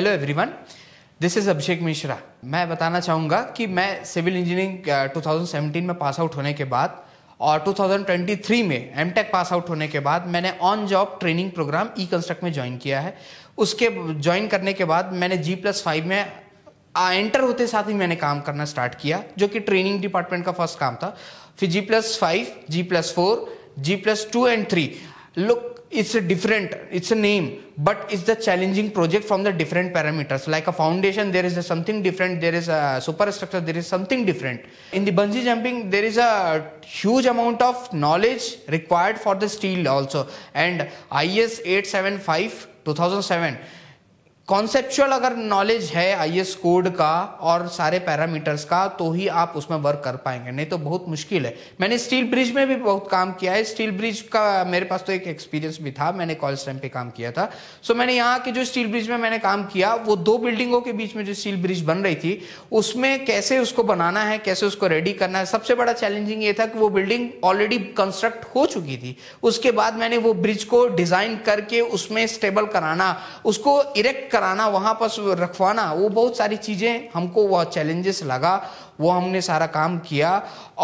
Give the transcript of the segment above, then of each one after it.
hello everyone this is Abhishek Mishra मैं बताना चाहूँगा कि मैं सिविल इंजीनियरिंग 2017 में पास आउट होने के बाद और 2023 में एम टेक पास आउट होने के बाद मैंने on job training programme E construct में ज्वाइन किया है उसके ज्वाइन करने के बाद मैंने जी प्लस फाइव में एंटर होते साथ ही मैंने काम करना स्टार्ट किया जो कि ट्रेनिंग डिपार्टमेंट का फर्स्ट काम था फिर G plus five G plus four G plus two and three look it's a different it's a name but it's the challenging project from the different parameters like a foundation there is a something different there is a superstructure there is something different in the bungee jumping there is a huge amount of knowledge required for the steel also and is 875 2007 conceptual अगर knowledge है आई code का और सारे parameters का तो ही आप उसमें वर्क कर पाएंगे नहीं तो बहुत मुश्किल है मैंने स्टील ब्रिज में भी बहुत काम किया है स्टील ब्रिज का मेरे पास तो एक एक्सपीरियंस भी था मैंने कॉल स्टैम पे काम किया था सो मैंने यहाँ के जो स्टील ब्रिज में मैंने काम किया वो दो बिल्डिंगों के बीच में जो स्टील ब्रिज बन रही थी उसमें कैसे उसको बनाना है कैसे उसको रेडी करना है सबसे बड़ा चैलेंजिंग ये था कि वो बिल्डिंग ऑलरेडी कंस्ट्रक्ट हो चुकी थी उसके बाद मैंने वो ब्रिज को डिजाइन करके उसमें स्टेबल कराना उसको इरेक्ट कराना वहाँ पर रखवाना वो बहुत सारी चीज़ें हमको वह चैलेंजेस लगा वो हमने सारा काम किया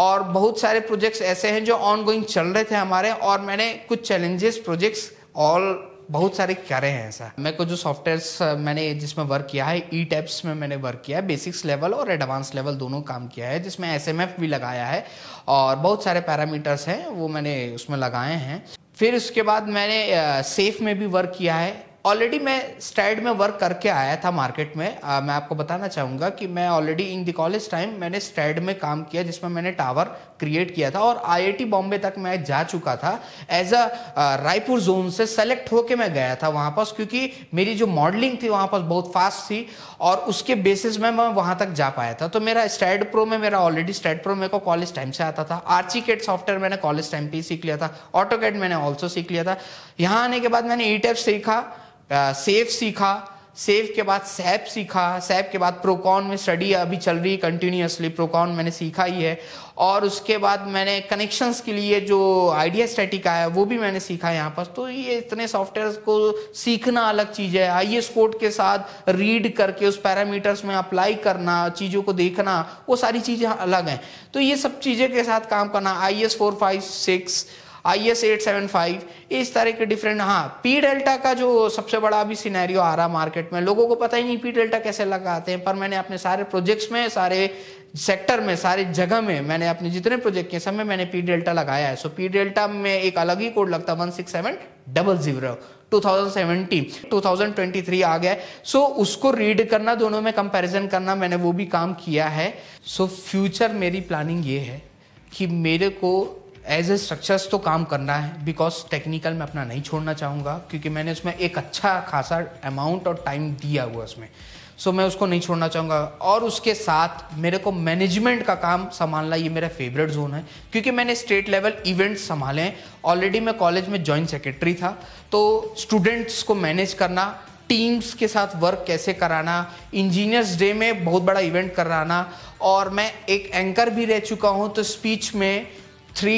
और बहुत सारे प्रोजेक्ट्स ऐसे हैं जो ऑनगोइंग चल रहे थे हमारे और मैंने कुछ चैलेंजेस प्रोजेक्ट्स ऑल बहुत सारे करे हैं ऐसा मेरे को जो सॉफ्टवेयर मैंने जिसमें वर्क किया है ई टैप्स में मैंने वर्क किया है बेसिक्स लेवल और एडवांस लेवल दोनों काम किया है जिसमें एस भी लगाया है और बहुत सारे पैरामीटर्स हैं वो मैंने उसमें लगाए हैं फिर उसके बाद मैंने सेफ में भी वर्क किया है ऑलरेडी मैं स्टैड में वर्क करके आया था मार्केट में आ, मैं आपको बताना चाहूँगा कि मैं already in the college time मैंने स्टैड में काम किया जिसमें मैंने टावर क्रिएट किया था और आईआईटी बॉम्बे तक मैं जा चुका था एज अ रायपुर जोन से सेलेक्ट होके मैं गया था वहाँ पास क्योंकि मेरी जो मॉडलिंग थी वहाँ पास बहुत फास्ट थी और उसके बेसिस में मैं वहाँ तक जा पाया था तो मेरा स्टैड प्रो में मेरा ऑलरेडी स्टैड प्रो मेरे को कॉलेज टाइम से आता था आर्ची केट सॉफ्टवेयर मैंने कॉलेज टाइम ही सीख लिया था ऑटोकेट मैंने ऑल्सो सीख लिया था यहाँ आने के बाद मैंने ई e सीखा सेफ सीखा सेफ के बाद सैप सीखा सैप के बाद प्रोकॉन में स्टडी अभी चल रही है कंटिन्यूसली प्रोकॉन मैंने सीखा ही है और उसके बाद मैंने कनेक्शंस के लिए जो आइडिया स्टैटिक आया वो भी मैंने सीखा है यहाँ पर तो ये इतने सॉफ्टवेयर को सीखना अलग चीज़ है आई एस कोड के साथ रीड करके उस पैरामीटर्स में अप्लाई करना चीज़ों को देखना वो सारी चीज़ें अलग हैं तो ये सब चीज़ें के साथ काम करना I S four five six I S eight seven five इस तरह के डिफरेंट हाँ पी डेल्टा का जो सबसे बड़ा अभी सिनेरियो आ रहा मार्केट में लोगों को पता ही नहीं पी डेल्टा कैसे लगाते हैं पर मैंने अपने सारे प्रोजेक्ट्स में सारे सेक्टर में सारे जगह में मैंने अपने जितने प्रोजेक्ट के सब में मैंने पी डेल्टा लगाया है सो पी डेल्टा में एक अलग ही कोड लगता है one six seven double zero 2017, 2023 आ गया सो so, उसको रीड करना दोनों में कंपैरिजन करना मैंने वो भी काम किया है सो so, फ्यूचर मेरी प्लानिंग ये है कि मेरे को एज ए स्ट्रक्चर्स तो काम करना है बिकॉज टेक्निकल मैं अपना नहीं छोड़ना चाहूँगा क्योंकि मैंने उसमें एक अच्छा खासा अमाउंट और टाइम दिया हुआ उसमें सो so, मैं उसको नहीं छोड़ना चाहूँगा और उसके साथ मेरे को मैनेजमेंट का काम संभालना ये मेरा फेवरेट जोन है क्योंकि मैंने स्टेट लेवल इवेंट्स संभाले हैं ऑलरेडी मैं कॉलेज में जॉइंट सेक्रेटरी था तो स्टूडेंट्स को मैनेज करना टीम्स के साथ वर्क कैसे कराना इंजीनियर्स डे में बहुत बड़ा इवेंट कराना और मैं एक एंकर भी रह चुका हूँ तो स्पीच में थ्री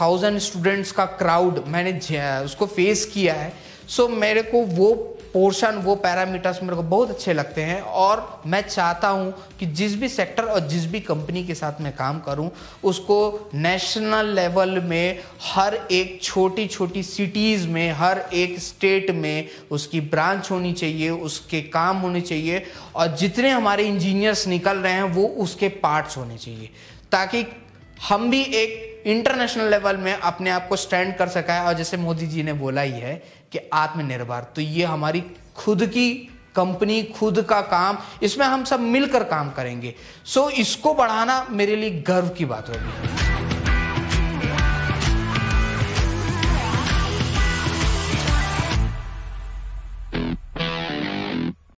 थाउजेंड स्टूडेंट्स का क्राउड मैंने उसको फेस किया है सो so, मेरे को वो पोर्शन वो पैरामीटर्स मेरे को बहुत अच्छे लगते हैं और मैं चाहता हूँ कि जिस भी सेक्टर और जिस भी कंपनी के साथ मैं काम करूँ उसको नेशनल लेवल में हर एक छोटी छोटी सिटीज़ में हर एक स्टेट में उसकी ब्रांच होनी चाहिए उसके काम होने चाहिए और जितने हमारे इंजीनियर्स निकल रहे हैं वो उसके पार्ट्स होने चाहिए ताकि हम भी एक इंटरनेशनल लेवल में अपने आप को स्टैंड कर सका है और जैसे मोदी जी ने बोला ही है कि आत्मनिर्भर तो ये हमारी खुद की कंपनी खुद का काम इसमें हम सब मिलकर काम करेंगे सो so, इसको बढ़ाना मेरे लिए गर्व की बात होगी